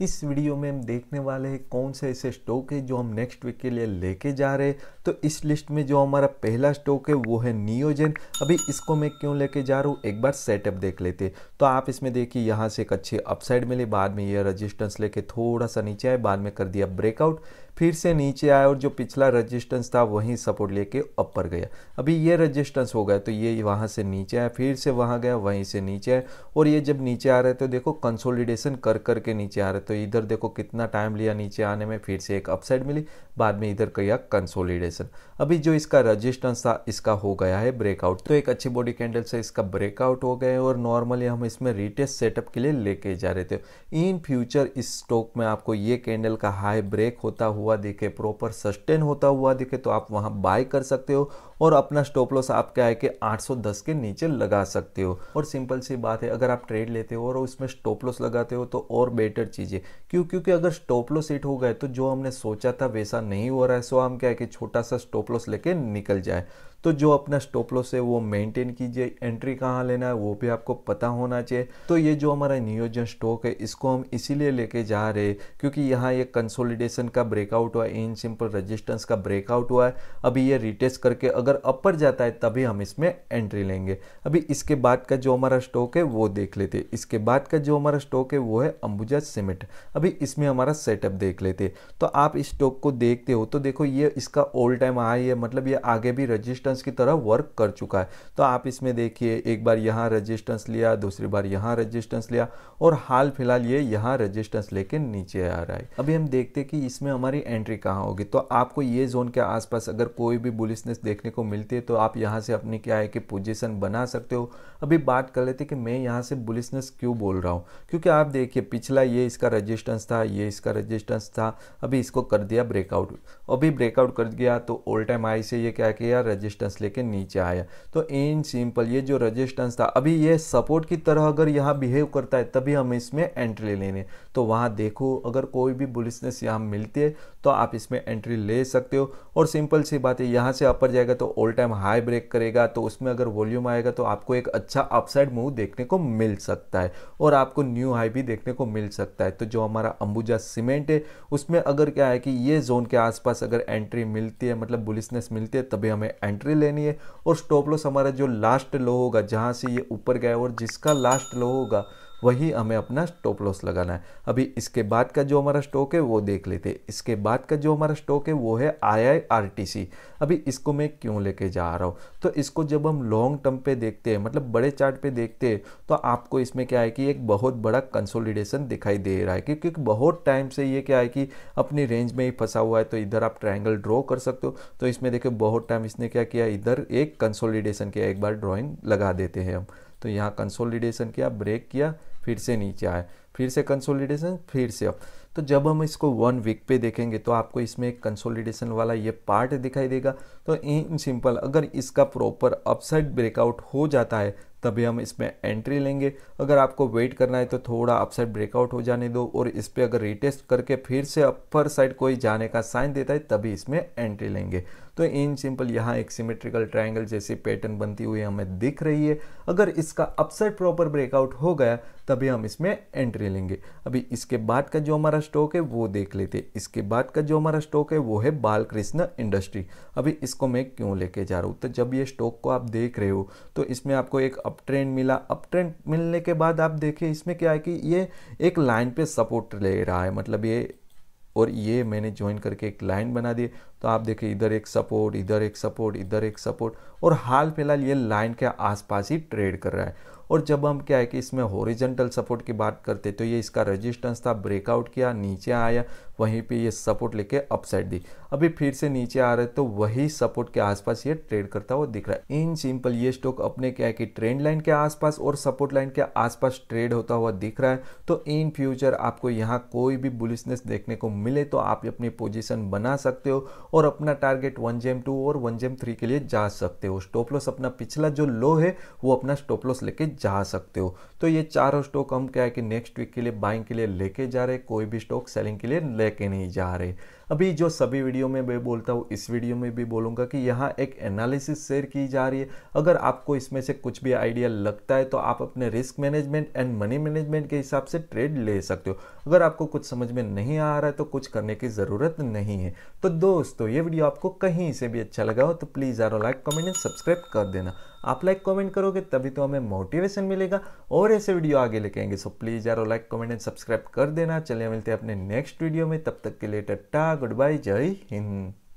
इस वीडियो में हम देखने वाले हैं कौन से ऐसे स्टॉक है जो हम नेक्स्ट वीक के लिए लेके जा रहे हैं तो इस लिस्ट में जो हमारा पहला स्टॉक है वो है नियोजन अभी इसको मैं क्यों लेके जा रहा हूँ एक बार सेटअप देख लेते तो आप इसमें देखिए यहाँ से एक अच्छे अपसाइड मिले बाद में ये रजिस्टेंस लेके थोड़ा सा नीचे आए बाद में कर दिया ब्रेकआउट फिर से नीचे आया और जो पिछला रजिस्टेंस था वहीं सपोर्ट लेके अपर गया अभी ये रजिस्टेंस हो गया तो ये वहाँ से नीचे आया फिर से वहाँ गया वहीं से नीचे आया और ये जब नीचे आ रहे तो देखो कंसोलिडेशन कर कर के नीचे आ रहे तो इधर देखो कितना टाइम लिया नीचे आने में फिर से एक अपसाइड मिली बाद में इधर किया कंसोलिडेशन अभी जो इसका रजिस्टेंस था इसका हो गया है ब्रेकआउट तो एक अच्छी बॉडी कैंडल से इसका ब्रेकआउट हो गया और नॉर्मली हम इसमें रिटेस्ट सेटअप के लिए लेके जा रहे थे इन फ्यूचर इस स्टॉक में आपको ये कैंडल का हाई ब्रेक होता हुआ हुआ दिखे प्रॉपर सस्टेन होता हुआ दिखे तो आप वहाँ बाय कर सकते हो और अपना स्टॉप लॉस आप क्या है कि 810 के नीचे लगा सकते हो और सिंपल सी बात है अगर आप ट्रेड लेते हो और उसमें स्टॉप लॉस लगाते हो तो और बेटर चीज़ है क्यों क्योंकि अगर स्टॉप लॉस हिट हो गए तो जो हमने सोचा था वैसा नहीं हो रहा है सो हम क्या है कि छोटा सा स्टॉप लॉस लेके निकल जाए तो जो अपना स्टॉप लॉस है वो मेंटेन कीजिए एंट्री कहाँ लेना है वो भी आपको पता होना चाहिए तो ये जो हमारा नियोजन स्टॉक है इसको हम इसीलिए लेके जा रहे हैं क्योंकि यहाँ ये कंसोलिडेशन का ब्रेकआउट हुआ है इन सिंपल रजिस्टेंस का ब्रेकआउट हुआ है अभी ये रिटेस्ट करके अगर अपर जाता है तभी हम इसमें एंट्री लेंगे अभी इसके बाद का जो हमारा स्टॉक है वो देख लेते इसके बाद का जो हमारा स्टॉक है वो है अंबुजा सीमेंट अभी इसमें हमारा सेटअप देख लेते तो आप इस स्टॉक को देखते हो तो देखो ये इसका ओल्ड टाइम हाई है मतलब ये आगे भी रजिस्टर रेजिस्टेंस की तरह वर्क कर चुका है तो आप इसमें देखिए एक बार यहाँ रेजिस्टेंस लिया दूसरी बार यहाँ रेजिस्टेंस लिया और हाल फिलहाल ये यहाँ रेजिस्टेंस लेके नीचे आ रहा है अभी हम देखते हैं कि इसमें हमारी एंट्री कहाँ होगी तो आपको ये जोन के आसपास अगर कोई भी बुलिसनेस देखने को मिलती है तो आप यहाँ से अपनी क्या है कि पोजिशन बना सकते हो अभी बात कर लेते कि मैं यहाँ से बुलिसनेस क्यों बोल रहा हूँ क्योंकि आप देखिए पिछला ये इसका रजिस्टेंस था ये इसका रजिस्टेंस था अभी इसको कर दिया ब्रेकआउट अभी ब्रेकआउट कर गया तो ऑल टाइम आई से ये क्या किया रजिस्टेंस रेजिस्टेंस लेके नीचे आया तो इन सिंपल ये जो रेजिस्टेंस था अभी ये सपोर्ट की तरह अगर यहाँ बिहेव करता है तभी हम इसमें एंट्री लेने तो वहाँ देखो अगर कोई भी बुलिसनेस यहाँ मिलती है तो आप इसमें एंट्री ले सकते हो और सिंपल सी बात है यहाँ से अपर जाएगा तो ऑल टाइम हाई ब्रेक करेगा तो उसमें अगर वॉल्यूम आएगा तो आपको एक अच्छा अपसाइड मूव देखने को मिल सकता है और आपको न्यू हाई भी देखने को मिल सकता है तो जो हमारा अंबुजा सीमेंट है उसमें अगर क्या है कि ये जोन के आसपास अगर एंट्री मिलती है मतलब बुलिसनेस मिलती है तभी हमें एंट्री एंट्री लेनी है और स्टॉप लॉस हमारा जो लास्ट लो होगा जहाँ से ये ऊपर गया और जिसका लास्ट लो होगा वही हमें अपना स्टॉप लॉस लगाना है अभी इसके बाद का जो हमारा स्टॉक है वो देख लेते हैं इसके बाद का जो हमारा स्टॉक है वो है आई आई आर टी सी अभी इसको मैं क्यों लेके जा रहा हूँ तो इसको जब हम लॉन्ग टर्म पे देखते हैं मतलब बड़े चार्ट पे देखते हैं तो आपको इसमें क्या है कि एक बहुत बड़ा कंसोलिडेशन दिखाई दे रहा है क्योंकि बहुत टाइम से ये क्या है कि अपनी रेंज में ही फंसा हुआ है तो इधर आप ट्राइंगल ड्रॉ कर सकते हो तो इसमें देखिए बहुत टाइम इसने क्या किया इधर एक कंसोलिडेशन किया एक बार ड्रॉइंग लगा देते हैं हम तो यहाँ कंसोलिडेशन किया ब्रेक किया फिर से नीचे आया फिर से कंसोलिडेशन फिर से अप तो जब हम इसको वन वीक पे देखेंगे तो आपको इसमें एक कंसोलिडेशन वाला ये पार्ट दिखाई देगा तो इन सिंपल अगर इसका प्रॉपर अपसाइड ब्रेकआउट हो जाता है तभी हम इसमें एंट्री लेंगे अगर आपको वेट करना है तो थोड़ा अपसाइड ब्रेकआउट हो जाने दो और इस पर अगर रिटेस्ट करके फिर से अपर साइड कोई जाने का साइन देता है तभी इसमें एंट्री लेंगे तो इन सिंपल यहाँ एक सिमेट्रिकल ट्राइंगल जैसी पैटर्न बनती हुई हमें दिख रही है अगर इसका अपसेट प्रॉपर ब्रेकआउट हो गया तभी हम इसमें एंट्री लेंगे अभी इसके बाद का जो हमारा स्टॉक है वो देख लेते इसके बाद का जो हमारा स्टॉक है वो है बालकृष्ण इंडस्ट्री अभी इसको मैं क्यों लेके जा रहा हूँ तो जब ये स्टॉक को आप देख रहे हो तो इसमें आपको एक अप ट्रेंड मिला अप ट्रेंड मिलने के बाद आप देखें इसमें क्या है कि ये एक लाइन पे सपोर्ट ले रहा है मतलब ये और ये मैंने ज्वाइन करके एक लाइन बना दी तो आप देखिए इधर एक सपोर्ट इधर एक सपोर्ट इधर एक सपोर्ट और हाल फिलहाल ये लाइन के आसपास ही ट्रेड कर रहा है और जब हम क्या है कि इसमें होरिजेंटल सपोर्ट की बात करते तो ये इसका रेजिस्टेंस था ब्रेकआउट किया नीचे आया वहीं पे ये सपोर्ट लेके अपसाइड दी अभी फिर से नीचे आ रहे तो वही सपोर्ट के आसपास ये ट्रेड करता हुआ दिख रहा है इन सिंपल ये स्टॉक अपने क्या है कि ट्रेंड लाइन के आसपास और सपोर्ट लाइन के आसपास ट्रेड होता हुआ दिख रहा है तो इन फ्यूचर आपको यहाँ कोई भी बुलिसनेस देखने को मिले तो आप अपनी पोजिशन बना सकते हो और अपना टारगेट वन जेम टू और वन जेम थ्री के लिए जा सकते हो स्टोपलॉस अपना पिछला जो लो है वो अपना स्टोपलॉस लेके जा सकते हो तो ये चारों स्टॉक हम क्या है कि नेक्स्ट वीक के लिए बाइंग के लिए लेके जा रहे कोई भी स्टॉक सेलिंग के लिए लेके नहीं जा रहे अभी जो सभी वीडियो में मैं बोलता हूँ इस वीडियो में भी बोलूँगा कि यहाँ एक एनालिसिस शेयर की जा रही है अगर आपको इसमें से कुछ भी आइडिया लगता है तो आप अपने risk management and money management के हिसाब से ट्रेड ले सकते हो अगर आपको कुछ समझ में नहीं आ रहा है तो कुछ करने की ज़रूरत नहीं है तो दोस्तों ये वीडियो आपको कहीं से भी अच्छा लगा हो तो प्लीज़ आरो लाइक कमेंट एंड सब्सक्राइब कर देना आप लाइक कमेंट करोगे तभी तो हमें मोटिवेशन मिलेगा और ऐसे वीडियो आगे लेके आएंगे सो प्लीज़ आरो लाइक कमेंट एंड सब्सक्राइब कर देना चलिए मिलते हैं अपने नेक्स्ट वीडियो में तब तक के लिए टट्टा goodbye Joy in